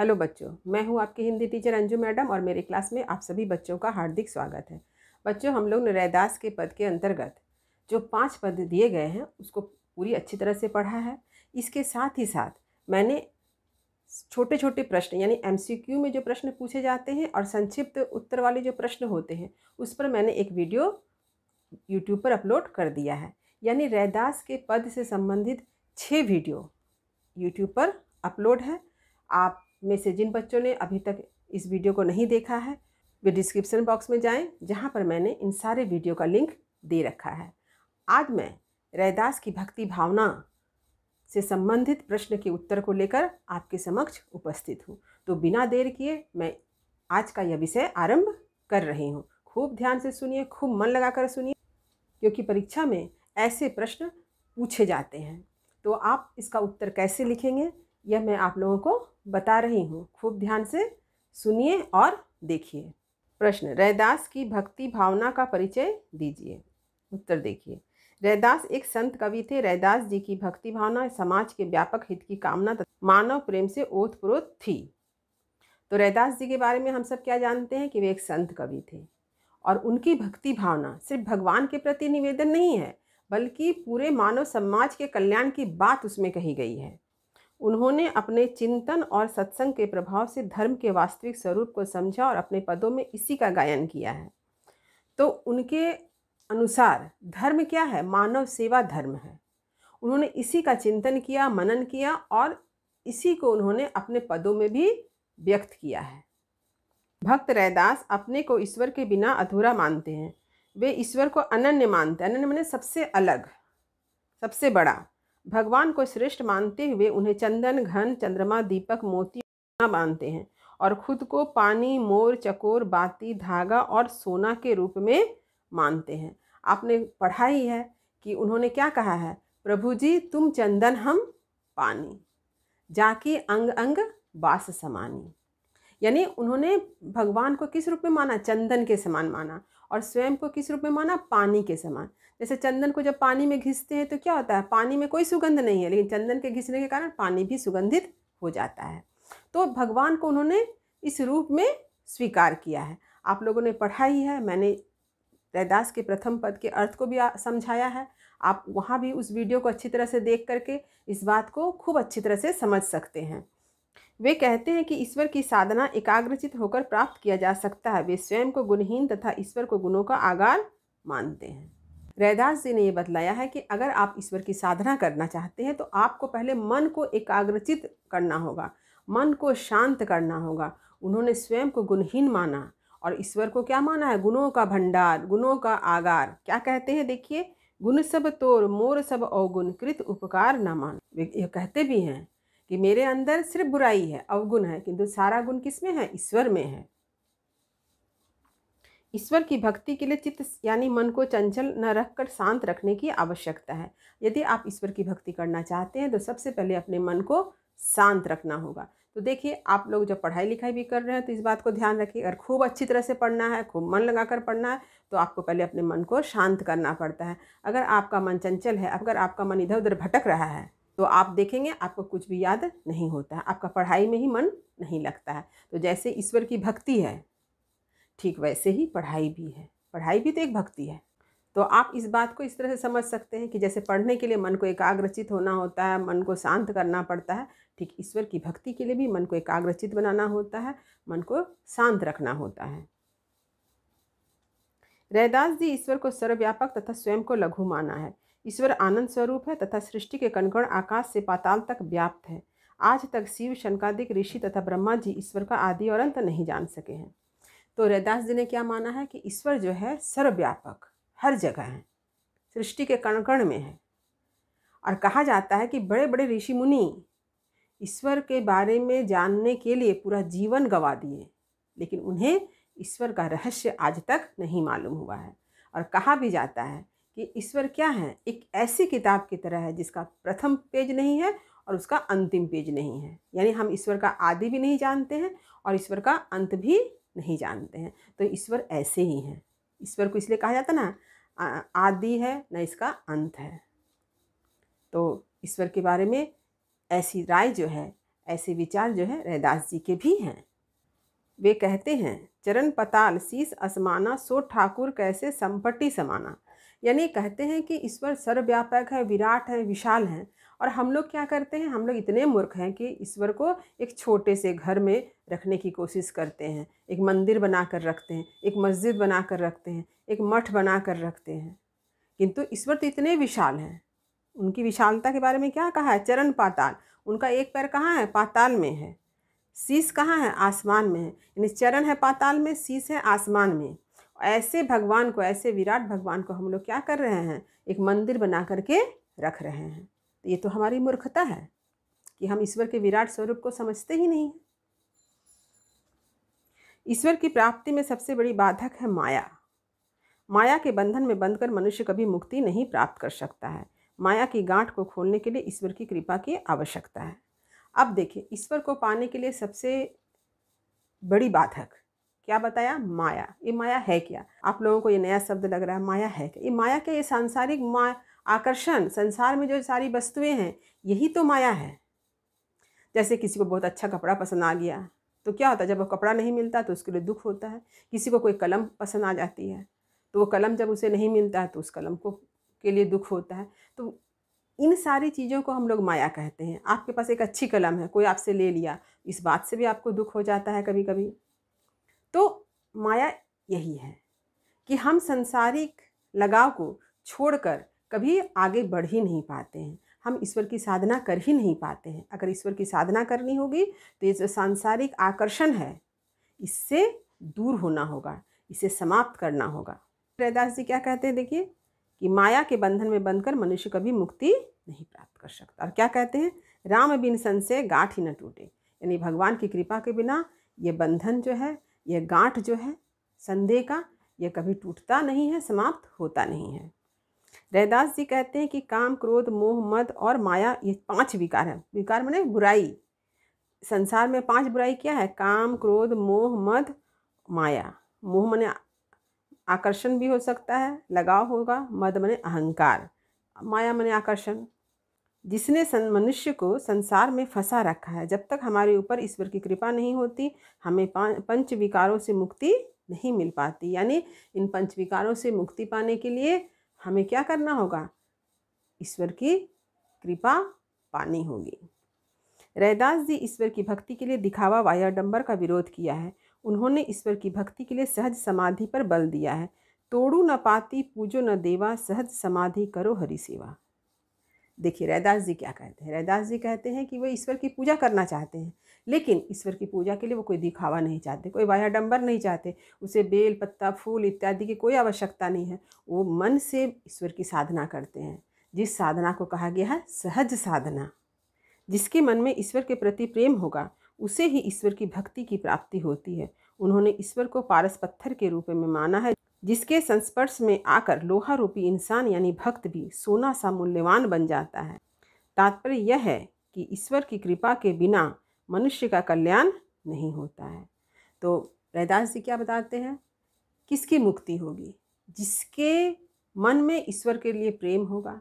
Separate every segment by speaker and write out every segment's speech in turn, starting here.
Speaker 1: hello बच्चों मैं हूँ आपकी हिंदी टीचर अंजू मैडम और मेरे क्लास में आप सभी बच्चों का हार्दिक स्वागत है बच्चों हम लोग ने रैदास के पद के अंतर्गत जो पांच पद दिए गए हैं उसको पूरी अच्छी तरह से पढ़ा है इसके साथ ही साथ मैंने छोटे छोटे प्रश्न यानी एम में जो प्रश्न पूछे जाते हैं और संक्षिप्त उत्तर वाले जो प्रश्न होते हैं उस पर मैंने एक वीडियो यूट्यूब पर अपलोड कर दिया है यानी रैदास के पद से संबंधित छः वीडियो यूट्यूब पर अपलोड है आप में से जिन बच्चों ने अभी तक इस वीडियो को नहीं देखा है वे डिस्क्रिप्शन बॉक्स में जाएं जहाँ पर मैंने इन सारे वीडियो का लिंक दे रखा है आज मैं रैदास की भक्ति भावना से संबंधित प्रश्न के उत्तर को लेकर आपके समक्ष उपस्थित हूँ तो बिना देर किए मैं आज का यह विषय आरंभ कर रही हूँ खूब ध्यान से सुनिए खूब मन लगाकर सुनिए क्योंकि परीक्षा में ऐसे प्रश्न पूछे जाते हैं तो आप इसका उत्तर कैसे लिखेंगे यह मैं आप लोगों को बता रही हूँ खूब ध्यान से सुनिए और देखिए प्रश्न रैदास की भक्ति भावना का परिचय दीजिए उत्तर देखिए रैदास एक संत कवि थे रैदास जी की भक्ति भावना समाज के व्यापक हित की कामना मानव प्रेम से ओत प्रोत थी तो रैदास जी के बारे में हम सब क्या जानते हैं कि वे एक संत कवि थे और उनकी भक्ति भावना सिर्फ भगवान के प्रति निवेदन नहीं है बल्कि पूरे मानव समाज के कल्याण की बात उसमें कही गई है उन्होंने अपने चिंतन और सत्संग के प्रभाव से धर्म के वास्तविक स्वरूप को समझा और अपने पदों में इसी का गायन किया है तो उनके अनुसार धर्म क्या है मानव सेवा धर्म है उन्होंने इसी का चिंतन किया मनन किया और इसी को उन्होंने अपने पदों में भी व्यक्त किया है भक्त रैदास अपने को ईश्वर के बिना अधूरा मानते हैं वे ईश्वर को अनन्य मानते हैं अनन्य मैंने सबसे अलग सबसे बड़ा भगवान को श्रेष्ठ मानते हुए उन्हें चंदन घन चंद्रमा दीपक मोती मानते हैं और खुद को पानी मोर चकोर बाती धागा और सोना के रूप में मानते हैं आपने पढ़ा ही है कि उन्होंने क्या कहा है प्रभु जी तुम चंदन हम पानी जाके अंग अंग बास समानी यानी उन्होंने भगवान को किस रूप में माना चंदन के समान माना और स्वयं को किस रूप में माना पानी के समान जैसे चंदन को जब पानी में घिसते हैं तो क्या होता है पानी में कोई सुगंध नहीं है लेकिन चंदन के घिसने के कारण पानी भी सुगंधित हो जाता है तो भगवान को उन्होंने इस रूप में स्वीकार किया है आप लोगों ने पढ़ा ही है मैंने रैदास के प्रथम पद के अर्थ को भी समझाया है आप वहाँ भी उस वीडियो को अच्छी तरह से देख करके इस बात को खूब अच्छी तरह से समझ सकते हैं वे कहते हैं कि ईश्वर की साधना एकाग्रचित होकर प्राप्त किया जा सकता है वे स्वयं को गुणहीन तथा ईश्वर को गुणों का आगार मानते हैं रैदास जी ने यह बतलाया है कि अगर आप ईश्वर की साधना करना चाहते हैं तो आपको पहले मन को एकाग्रचित करना होगा मन को शांत करना होगा उन्होंने स्वयं को गुणहीन माना और ईश्वर को क्या माना है गुणों का भंडार गुणों का आगार क्या कहते हैं देखिए गुण सब तोर मोर सब अवगुण कृत उपकार न मान ये कहते भी हैं कि मेरे अंदर सिर्फ बुराई है अवगुण है किंतु सारा गुण किस में है ईश्वर में है ईश्वर की भक्ति के लिए चित्त यानी मन को चंचल न रखकर शांत रखने की आवश्यकता है यदि आप ईश्वर की भक्ति करना चाहते हैं तो सबसे पहले अपने मन को शांत रखना होगा तो देखिए आप लोग जब पढ़ाई लिखाई भी कर रहे हैं तो इस बात को ध्यान रखिए अगर खूब अच्छी तरह से पढ़ना है खूब मन लगाकर पढ़ना है तो आपको पहले अपने मन को शांत करना पड़ता है अगर आपका मन चंचल है अगर आपका मन इधर उधर भटक रहा है तो आप देखेंगे आपको कुछ भी याद नहीं होता है आपका पढ़ाई में ही मन नहीं लगता है तो जैसे ईश्वर की भक्ति है ठीक वैसे ही पढ़ाई भी है पढ़ाई भी तो एक भक्ति है तो आप इस बात को इस तरह से समझ सकते हैं कि जैसे पढ़ने के लिए मन को एकाग्रचित होना होता है मन को शांत करना पड़ता है ठीक ईश्वर की भक्ति के लिए भी मन को एकाग्रचित बनाना होता है मन को शांत रखना होता है रैदास जी ईश्वर को सर्वव्यापक तथा स्वयं को लघु माना है ईश्वर आनंद स्वरूप है तथा सृष्टि के कणकण आकाश से पाताल तक व्याप्त है आज तक शिव शनकादिक ऋषि तथा ब्रह्मा जी ईश्वर का आदि और अंत नहीं जान सके हैं तो रैदास जी ने क्या माना है कि ईश्वर जो है सर्वव्यापक हर जगह है सृष्टि के कणकण में है और कहा जाता है कि बड़े बड़े ऋषि मुनि ईश्वर के बारे में जानने के लिए पूरा जीवन गवा दिए लेकिन उन्हें ईश्वर का रहस्य आज तक नहीं मालूम हुआ है और कहा भी जाता है कि ईश्वर क्या है एक ऐसी किताब की तरह है जिसका प्रथम पेज नहीं है और उसका अंतिम पेज नहीं है यानी हम ईश्वर का आदि भी नहीं जानते हैं और ईश्वर का अंत भी नहीं जानते हैं तो ईश्वर ऐसे ही हैं ईश्वर को इसलिए कहा जाता ना आदि है न इसका अंत है तो ईश्वर के बारे में ऐसी राय जो है ऐसे विचार जो है रैदास जी के भी हैं वे कहते हैं चरण पताल शीस असमाना सो ठाकुर कैसे संपट्टी समाना यानी कहते हैं कि ईश्वर सर्वव्यापक है विराट है विशाल है और हम लोग क्या करते हैं हम लोग इतने मूर्ख हैं कि ईश्वर को एक छोटे से घर में रखने की कोशिश करते हैं एक मंदिर बना कर रखते हैं एक मस्जिद बना कर रखते हैं एक मठ बना कर रखते हैं किंतु ईश्वर तो इतने विशाल हैं उनकी विशालता के बारे में क्या कहा है चरण पाताल उनका एक पैर कहाँ है पाताल में है शीश कहाँ है आसमान में है यानी चरण है पाताल में शीश है आसमान में ऐसे भगवान को ऐसे विराट भगवान को हम लोग क्या कर रहे हैं एक मंदिर बना करके रख रहे हैं तो ये तो हमारी मूर्खता है कि हम ईश्वर के विराट स्वरूप को समझते ही नहीं ईश्वर की प्राप्ति में सबसे बड़ी बाधक है माया माया के बंधन में बंधकर मनुष्य कभी मुक्ति नहीं प्राप्त कर सकता है माया की गांठ को खोलने के लिए ईश्वर की कृपा की आवश्यकता है अब देखिए ईश्वर को पाने के लिए सबसे बड़ी बाधक क्या बताया माया ये माया है क्या आप लोगों को ये नया शब्द लग रहा है माया है क्या ये माया क्या ये सांसारिक मा आकर्षण संसार में जो सारी वस्तुएं हैं यही तो माया है जैसे किसी को बहुत अच्छा कपड़ा पसंद आ गया तो क्या होता है जब वो कपड़ा नहीं मिलता तो उसके लिए दुख होता है किसी को कोई कलम पसंद आ जाती है तो वो कलम जब उसे नहीं मिलता है तो उस कलम को के लिए दुख होता है तो इन सारी चीज़ों को हम लोग माया कहते हैं आपके पास एक अच्छी कलम है कोई आपसे ले लिया इस बात से भी आपको दुख हो जाता है कभी कभी माया यही है कि हम संसारिक लगाव को छोड़कर कभी आगे बढ़ ही नहीं पाते हैं हम ईश्वर की साधना कर ही नहीं पाते हैं अगर ईश्वर की साधना करनी होगी तो ये जो सांसारिक आकर्षण है इससे दूर होना होगा इसे समाप्त करना होगा रैदास जी क्या कहते हैं देखिए कि माया के बंधन में बंधकर मनुष्य कभी मुक्ति नहीं प्राप्त कर सकता और क्या कहते हैं राम बिन संशय गाठ ही न टूटे यानी भगवान की कृपा के बिना ये बंधन जो है यह गांठ जो है संदेह का यह कभी टूटता नहीं है समाप्त होता नहीं है रैदास जी कहते हैं कि काम क्रोध मोह मद और माया ये पांच विकार हैं विकार मैंने बुराई संसार में पांच बुराई क्या है काम क्रोध मोह मद माया मोह मैंने आकर्षण भी हो सकता है लगाव होगा मद मैंने अहंकार माया मैंने आकर्षण जिसने सं मनुष्य को संसार में फंसा रखा है जब तक हमारे ऊपर ईश्वर की कृपा नहीं होती हमें पंच विकारों से मुक्ति नहीं मिल पाती यानी इन पंच विकारों से मुक्ति पाने के लिए हमें क्या करना होगा ईश्वर की कृपा पानी होगी रैदास जी ईश्वर की भक्ति के लिए दिखावा वायाडंबर का विरोध किया है उन्होंने ईश्वर की भक्ति के लिए सहज समाधि पर बल दिया है तोड़ू न पाती पूजो न देवा सहज समाधि करो हरि सेवा देखिए रैदास जी क्या कहते हैं रैदास जी कहते हैं कि वो ईश्वर की पूजा करना चाहते हैं लेकिन ईश्वर की पूजा के लिए वो कोई दिखावा नहीं चाहते कोई बाह्याडंबर नहीं चाहते उसे बेल पत्ता फूल इत्यादि की कोई आवश्यकता नहीं है वो मन से ईश्वर की साधना करते हैं जिस साधना को कहा गया है सहज साधना जिसके मन में ईश्वर के प्रति प्रेम होगा उसे ही ईश्वर की भक्ति की प्राप्ति होती है उन्होंने ईश्वर को पारस पत्थर के रूप में माना है जिसके संस्पर्श में आकर लोहा रूपी इंसान यानी भक्त भी सोना सा मूल्यवान बन जाता है तात्पर्य यह है कि ईश्वर की कृपा के बिना मनुष्य का कल्याण नहीं होता है तो रैदास जी क्या बताते हैं किसकी मुक्ति होगी जिसके मन में ईश्वर के लिए प्रेम होगा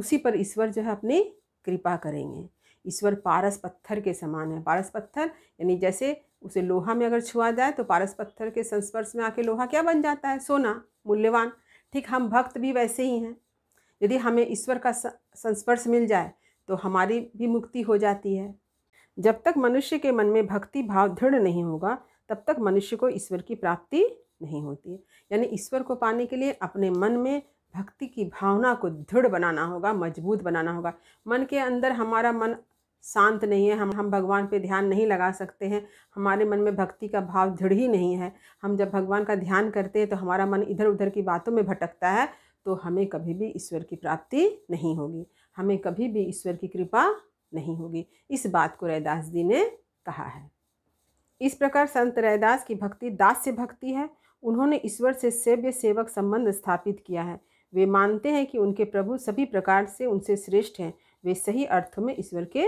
Speaker 1: उसी पर ईश्वर जो है अपनी कृपा करेंगे ईश्वर पारस पत्थर के समान है पारस पत्थर यानी जैसे उसे लोहा में अगर छुआ जाए तो पारस पत्थर के संस्पर्श में आके लोहा क्या बन जाता है सोना मूल्यवान ठीक हम भक्त भी वैसे ही हैं यदि हमें ईश्वर का संस्पर्श मिल जाए तो हमारी भी मुक्ति हो जाती है जब तक मनुष्य के मन में भक्ति भाव दृढ़ नहीं होगा तब तक मनुष्य को ईश्वर की प्राप्ति नहीं होती है यानी ईश्वर को पाने के लिए अपने मन में भक्ति की भावना को दृढ़ बनाना होगा मजबूत बनाना होगा मन के अंदर हमारा मन शांत नहीं है हम हम भगवान पे ध्यान नहीं लगा सकते हैं हमारे मन में भक्ति का भाव दृढ़ ही नहीं है हम जब भगवान का ध्यान करते हैं तो हमारा मन इधर उधर की बातों में भटकता है तो हमें कभी भी ईश्वर की प्राप्ति नहीं होगी हमें कभी भी ईश्वर की कृपा नहीं होगी इस बात को रैदास जी ने कहा है इस प्रकार संत रैदास की भक्ति दास से भक्ति है उन्होंने ईश्वर से सेव्य सेवक संबंध स्थापित किया है वे मानते हैं कि उनके प्रभु सभी प्रकार से उनसे श्रेष्ठ हैं वे सही अर्थों में ईश्वर के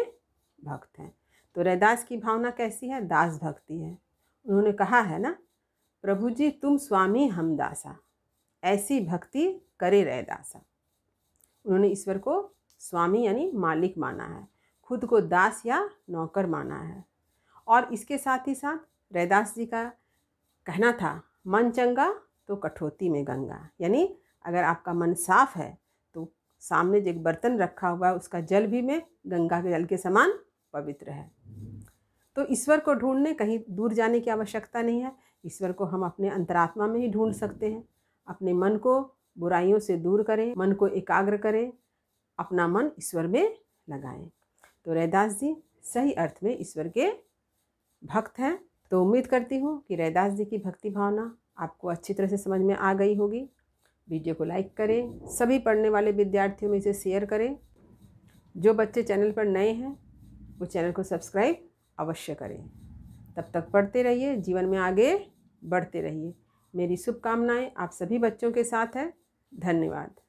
Speaker 1: भक्त हैं तो रैदास की भावना कैसी है दास भक्ति है उन्होंने कहा है ना प्रभु जी तुम स्वामी हम दासा ऐसी भक्ति करे रैदासा उन्होंने ईश्वर को स्वामी यानी मालिक माना है खुद को दास या नौकर माना है और इसके साथ ही साथ रैदास जी का कहना था मन चंगा तो कठौती में गंगा यानी अगर आपका मन साफ है तो सामने जो एक बर्तन रखा हुआ है उसका जल भी मैं गंगा के जल के समान पवित्र है तो ईश्वर को ढूंढने कहीं दूर जाने की आवश्यकता नहीं है ईश्वर को हम अपने अंतरात्मा में ही ढूंढ सकते हैं अपने मन को बुराइयों से दूर करें मन को एकाग्र करें अपना मन ईश्वर में लगाएं तो रैदास जी सही अर्थ में ईश्वर के भक्त हैं तो उम्मीद करती हूँ कि रैदास जी की भक्ति भावना आपको अच्छी तरह से समझ में आ गई होगी वीडियो को लाइक करें सभी पढ़ने वाले विद्यार्थियों में इसे शेयर करें जो बच्चे चैनल पर नए हैं वो चैनल को सब्सक्राइब अवश्य करें तब तक पढ़ते रहिए जीवन में आगे बढ़ते रहिए मेरी शुभकामनाएं आप सभी बच्चों के साथ है धन्यवाद